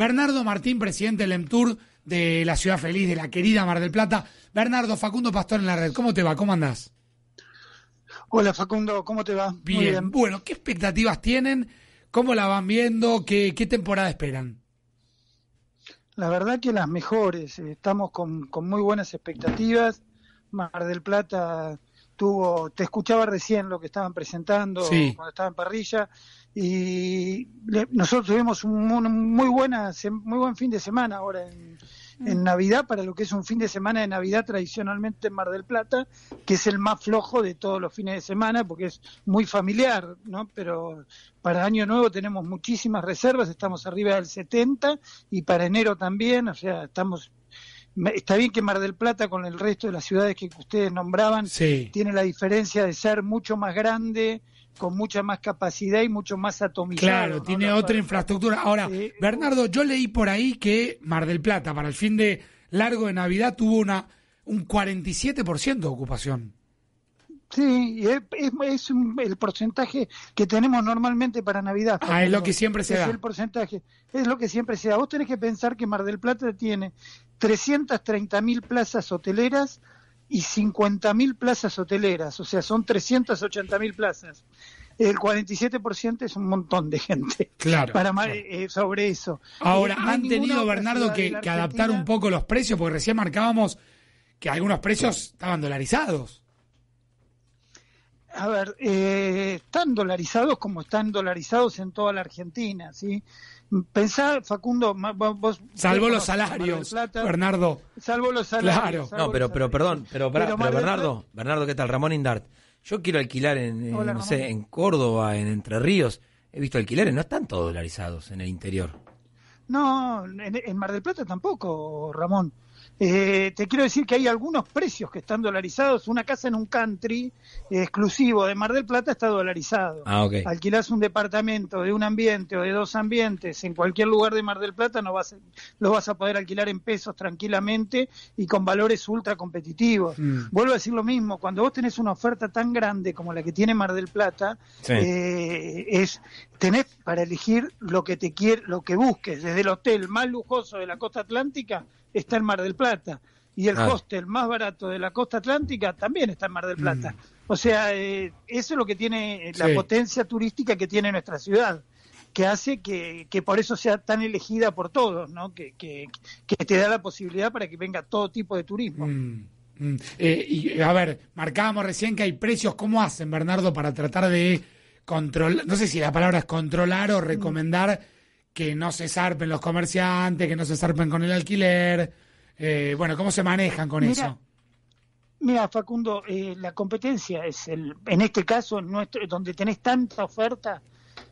Bernardo Martín, presidente del EMTUR de la Ciudad Feliz, de la querida Mar del Plata. Bernardo, Facundo Pastor en la red, ¿cómo te va? ¿Cómo andás? Hola Facundo, ¿cómo te va? Bien. Bueno, ¿qué expectativas tienen? ¿Cómo la van viendo? ¿Qué, qué temporada esperan? La verdad que las mejores. Estamos con, con muy buenas expectativas. Mar del Plata te escuchaba recién lo que estaban presentando cuando estaba en parrilla y nosotros tuvimos un, muy buena, muy buen fin de semana ahora mm. en, Navidad para lo que es un fin de semana de Navidad tradicionalmente en Mar del Plata, que es el más flojo de todos los fines de semana porque es muy familiar, ¿no? Pero para Año Nuevo tenemos muchísimas reservas, estamos arriba del 70 y para enero también, o sea, estamos Está bien que Mar del Plata, con el resto de las ciudades que ustedes nombraban, tiene la diferencia de ser mucho más grande, con mucha más capacidad y mucho más atomizado. Claro, tiene otra infraestructura. Ahora, Bernardo, yo leí por ahí que Mar del Plata, para el fin de largo de Navidad, tuvo una un 47% de ocupación. Sí, y es, el porcentaje que tenemos normalmente para Navidad. Ah, es lo que siempre se da. Es el porcentaje, es lo que siempre se da. Vos tenés que pensar que Mar del Plata tiene 330.000 plazas hoteleras y 50.000 plazas hoteleras, o sea, son 380.000 plazas. El 47% es un montón de gente. Claro. Para eh, sobre eso. Ahora, eh, han tenido, Bernardo, que adaptar un poco los precios, porque recién marcábamos que algunos precios estaban dolarizados a ver, eh, están dolarizados como están dolarizados en toda la Argentina, ¿sí? Pensá, Facundo, vos... Salvo los salarios, Bernardo. Salvo los salarios. Claro. no, pero, pero perdón, pero, pero, Bernardo, ¿qué tal? Ramón Indart. Yo quiero alquilar en, sé, en Córdoba, en Entre Ríos. He visto alquileres, no están todos dolarizados en el interior. No, en Mar del Plata tampoco, Ramón. Eh, te quiero decir que hay algunos precios que están dolarizados. Una casa en un country exclusivo de Mar del Plata está dolarizado. Ah, un departamento de un ambiente o de dos ambientes en cualquier lugar de Mar del Plata, no vas, lo vas a poder alquilar en pesos tranquilamente y con valores ultra competitivos. Mm. Vuelvo a decir lo mismo, cuando vos tenés una oferta tan grande como la que tiene Mar del Plata, eh, es tenés para elegir lo que te lo que busques, desde el hotel más lujoso de la costa atlántica está en Mar del Plata y el ah. hostel más barato de la costa atlántica también está en Mar del Plata. Mm. O sea, eh, eso es lo que tiene eh, la potencia turística que tiene nuestra ciudad, que hace que, por eso sea tan elegida por todos, ¿no? Que, te da la posibilidad para que venga todo tipo de turismo. Mm, mm. Eh, y, a ver, marcábamos recién que hay precios. ¿Cómo hacen, Bernardo, para tratar de controlar? No sé si la palabra es controlar o recomendar que no se zarpen los comerciantes, que no se zarpen con el alquiler. Eh, bueno, ¿cómo se manejan con eso? Mira, Facundo, eh, la competencia es el, en este caso, nuestro, donde tenés tanta oferta,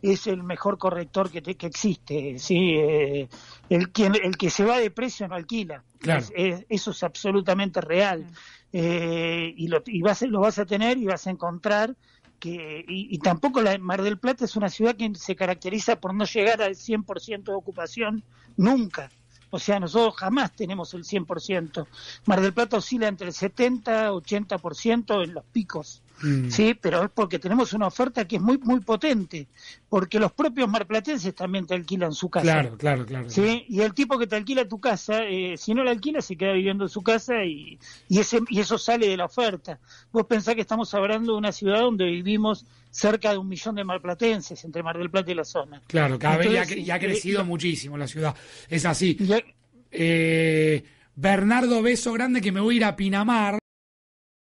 es el mejor corrector que, te, que existe. ¿sí? Eh, el, quien, el que se va de precio no alquila. eso es absolutamente real. y lo, y vas, lo vas a tener y vas a encontrar y, tampoco la Mar del Plata es una ciudad que se caracteriza por no llegar al 100% de ocupación nunca. O sea, nosotros jamás tenemos el 100%. Mar del Plata oscila entre el 70 80% en los picos. Mm. Sí, pero es porque tenemos una oferta que es muy muy potente, porque los propios marplatenses también te alquilan su casa. Claro, claro, claro. y el tipo que te alquila tu casa, eh, si no la alquila se queda viviendo en su casa y, y, ese, y eso sale de la oferta. Vos pensás que estamos hablando de una ciudad donde vivimos cerca de un millón de marplatenses entre Mar del Plata y la zona. Claro, cada ya, ha crecido muchísimo la ciudad. Es así. Eh, Bernardo Beso Grande, que me voy a ir a Pinamar.